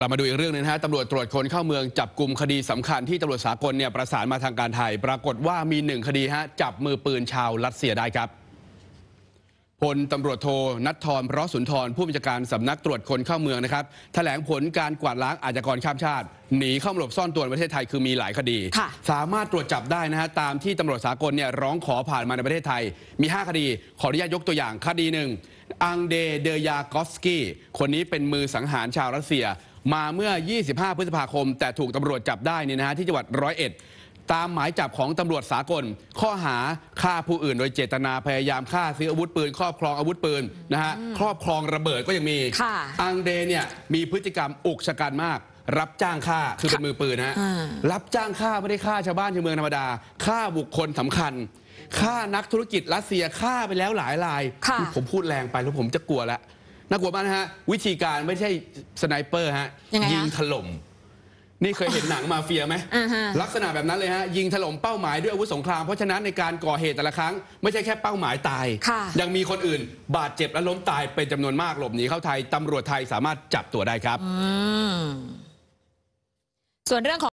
เรามาดูอีกเรื่องนึงนะฮะตำรวจตรวจคนเข้าเมืองจับกลุ่มคดีสำคัญที่ตำรวจสากลเนี่ยประสานมาทางการไทย ปรากฏว่ามีหนึ่งคดีฮะจับมือปืนชาวรัสเซียได้ครับพลตำรวจโทนัททรพรสุนทรผู้บัญชาการสำนักตรวจคนเข้าเมืองนะครับถแถลงผลการกวาดล้างอาชญากรข้ามชาติหนีเข้าหลบซ่อนตัวในประเทศไทยคือมีหลายคดี สามารถตรวจจับได้นะฮะตามที่ตำรวจสากลเนี่ยร้องขอผ่านมาในประเทศไทย มี 5 คดีขออนุญาตยกตัวอย่างคดีหนึ่งอังเดเดยากอฟสกี้คนนี้เป็นมือสังหารชาวรัสเซียมาเมื่อ 25 พฤษภาคม แต่ถูกตำรวจจับได้เนี่ยนะฮะที่จังหวัดร้อยเอ็ดตามหมายจับของตำรวจสากล ข้อหาฆ่าผู้อื่นโดยเจตนาพยายามฆ่าซื้ออาวุธปืน ครอบครองอาวุธปืนนะฮะครอบครองระเบิดก็ยังมีอังเดเนี่ย มีพฤติกรรมอุกชะกันมาก รับจ้างฆ่าคือเป็นมือปืนฮะรับจ้างฆ่าไม่ได้ฆ่าชาวบ้านชาวเมืองธรรมดาฆ่าบุคคลสำคัญฆ่านักธุรกิจรัสเซียฆ่าไปแล้วหลายรายผมพูดแรงไปแล้วผมจะกลัวแล้วน่ากลัวมากนะฮะวิธีการไม่ใช่สไนเปอร์ฮะ ยิงถล่ม นี่เคยเห็นหนังมาเฟียไหมลักษณะแบบนั้นเลยฮะยิงถล่มเป้าหมายด้วยอาวุธสงคราม เพราะฉะนั้นในการก่อเหตุแต่ละครั้ง ไม่ใช่แค่เป้าหมายตาย ยังมีคนอื่น บาดเจ็บและล้มตายเป็นจำนวนมากหลบหนีเข้าไทยตำรวจไทยสามารถจับตัวได้ครับส่วนเรื่องของ